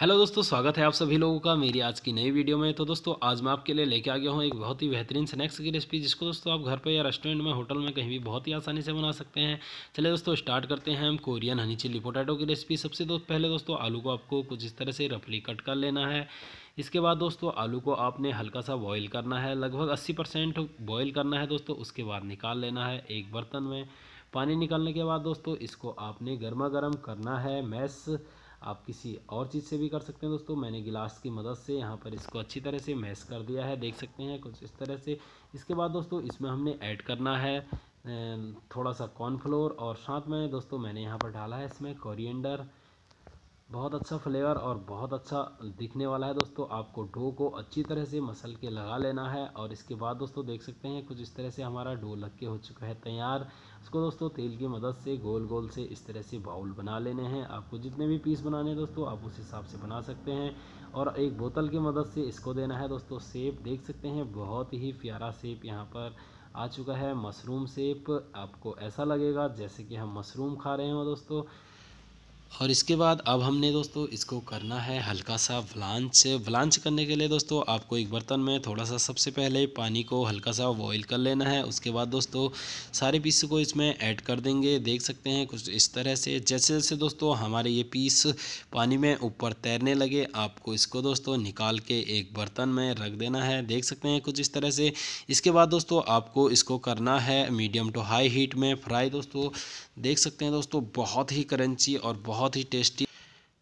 hello दोस्तों स्वागत है आप सभी लोगों का मेरी आज की नई वीडियो में तो दोस्तों आज मैं आपके लिए लेके आ गया हूँ एक बहुत ही बेहतरीन स्नैक्स की रेसिपी जिसको दोस्तों आप घर पर या रेस्टोरेंट में होटल में कहीं भी बहुत ही आसानी से बना सकते हैं चलिए दोस्तों स्टार्ट करते हैं हम कोरियन हनी चिली पोटैटो की रेसिपी सबसे दोस्त पहले दोस्तों आलू को आपको कुछ इस तरह से रफली कट कर लेना है इसके बाद दोस्तों आलू को आपने हल्का सा बॉयल करना है लगभग अस्सी परसेंट करना है दोस्तों उसके बाद निकाल लेना है एक बर्तन में पानी निकालने के बाद दोस्तों इसको आपने गर्मा गर्म करना है मैस आप किसी और चीज़ से भी कर सकते हैं दोस्तों मैंने गिलास की मदद से यहाँ पर इसको अच्छी तरह से मैस कर दिया है देख सकते हैं कुछ इस तरह से इसके बाद दोस्तों इसमें हमने ऐड करना है थोड़ा सा कॉर्नफ्लोर और साथ में दोस्तों मैंने यहाँ पर डाला है इसमें कोरिएंडर बहुत अच्छा फ्लेवर और बहुत अच्छा दिखने वाला है दोस्तों आपको डो को अच्छी तरह से मसल के लगा लेना है और इसके बाद दोस्तों देख सकते हैं कुछ इस तरह से हमारा डो लग के हो चुका है तैयार इसको दोस्तों तेल की मदद से गोल गोल से इस तरह से बाउल बना लेने हैं आपको जितने भी पीस बनाने हैं दोस्तों आप उस हिसाब से बना सकते हैं और एक बोतल की मदद से इसको देना है दोस्तों सेब देख सकते हैं बहुत ही प्यारा सेब यहाँ पर आ चुका है मशरूम सेप आपको ऐसा लगेगा जैसे कि हम मशरूम खा रहे हो दोस्तों और इसके बाद अब हमने दोस्तों इसको करना है हल्का सा व्लांच व्लांच करने के लिए दोस्तों आपको एक बर्तन में थोड़ा सा सबसे पहले पानी को हल्का सा बॉईल कर लेना है उसके बाद दोस्तों सारे पीस को इसमें ऐड कर देंगे देख सकते हैं कुछ इस तरह से जैसे जैसे दोस्तों हमारे ये पीस पानी में ऊपर तैरने लगे आपको इसको दोस्तों निकाल के एक बर्तन में रख देना है देख सकते हैं कुछ इस तरह से इसके बाद दोस्तों आपको इसको करना है मीडियम टू हाई हीट में फ्राई दोस्तों देख सकते हैं दोस्तों बहुत ही करंची और बहुत बहुत ही टेस्टी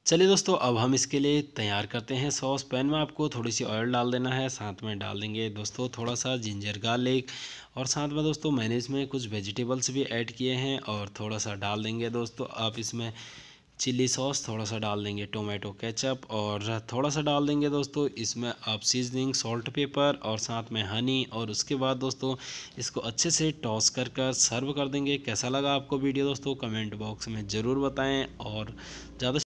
चलिए दोस्तों अब हम इसके लिए तैयार करते हैं सॉस पैन में आपको थोड़ी सी ऑयल डाल देना है साथ में डाल देंगे दोस्तों थोड़ा सा जिंजर गार्लिक और साथ में दोस्तों मैंने इसमें कुछ वेजिटेबल्स भी ऐड किए हैं और थोड़ा सा डाल देंगे दोस्तों आप इसमें चिल्ली सॉस थोड़ा सा डाल देंगे टोमेटो केचप और थोड़ा सा डाल देंगे दोस्तों इसमें आप सीजनिंग सॉल्ट पेपर और साथ में हनी और उसके बाद दोस्तों इसको अच्छे से टॉस कर कर सर्व कर देंगे कैसा लगा आपको वीडियो दोस्तों कमेंट बॉक्स में ज़रूर बताएं और ज़्यादा